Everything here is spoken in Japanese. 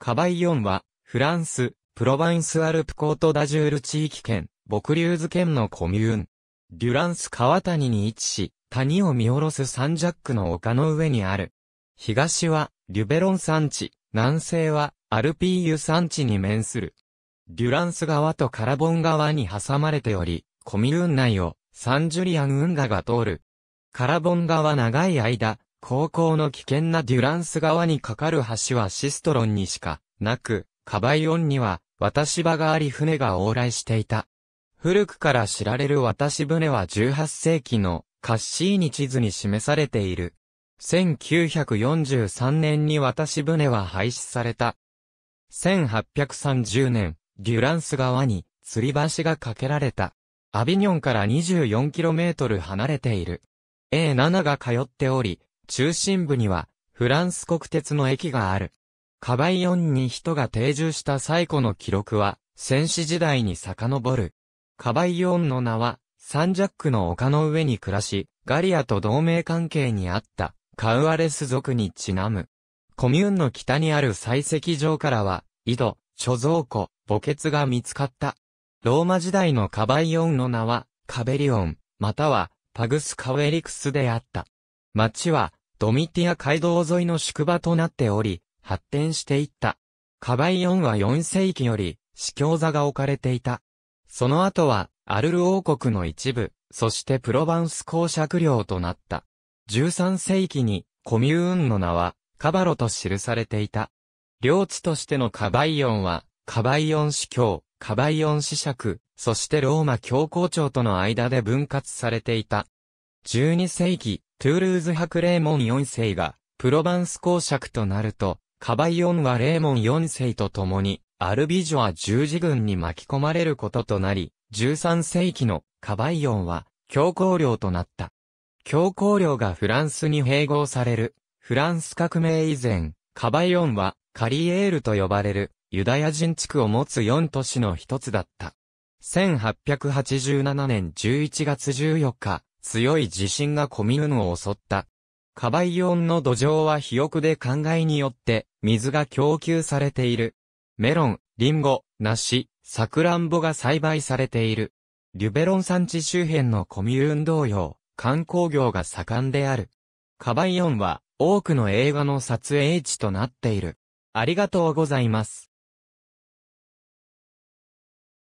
カバイヨンは、フランス、プロヴァンスアルプコートダジュール地域圏、ボリューズ県のコミューン。デュランス川谷に位置し、谷を見下ろすサンジャックの丘の上にある。東は、リュベロン山地、南西は、アルピーユ山地に面する。デュランス川とカラボン川に挟まれており、コミューン内を、サンジュリアン運河が通る。カラボン川長い間、高校の危険なデュランス川に架かる橋はシストロンにしかなく、カバイオンには渡し場があり船が往来していた。古くから知られる渡し船は18世紀のカッシーニ地図に示されている。1943年に渡し船は廃止された。1830年、デュランス川に吊り橋が架けられた。アビニョンから 24km 離れている。A7 が通っており、中心部には、フランス国鉄の駅がある。カバイオンに人が定住した最古の記録は、戦士時代に遡る。カバイオンの名は、サンジャックの丘の上に暮らし、ガリアと同盟関係にあった、カウアレス族にちなむ。コミューンの北にある採石場からは、井戸、貯蔵庫、墓穴が見つかった。ローマ時代のカバイオンの名は、カベリオン、または、パグスカウェリクスであった。町は、ドミティア街道沿いの宿場となっており、発展していった。カバイオンは4世紀より、司教座が置かれていた。その後は、アルル王国の一部、そしてプロヴァンス公爵領となった。13世紀に、コミューンの名は、カバロと記されていた。領地としてのカバイオンは、カバイオン司教、カバイオン司爵、そしてローマ教皇庁との間で分割されていた。12世紀、トゥールーズ博レーモン4世が、プロヴァンス公爵となると、カバイオンはレーモン4世と共に、アルビジョア十字軍に巻き込まれることとなり、13世紀のカバイオンは、強行領となった。強行領がフランスに併合される。フランス革命以前、カバイオンは、カリエールと呼ばれる、ユダヤ人地区を持つ4都市の一つだった。1887年11月14日、強い地震がコミューンを襲った。カバイオンの土壌は肥沃で灌漑によって水が供給されている。メロン、リンゴ、梨、サクランボが栽培されている。リュベロン山地周辺のコミューン同様、観光業が盛んである。カバイオンは多くの映画の撮影地となっている。ありがとうございます。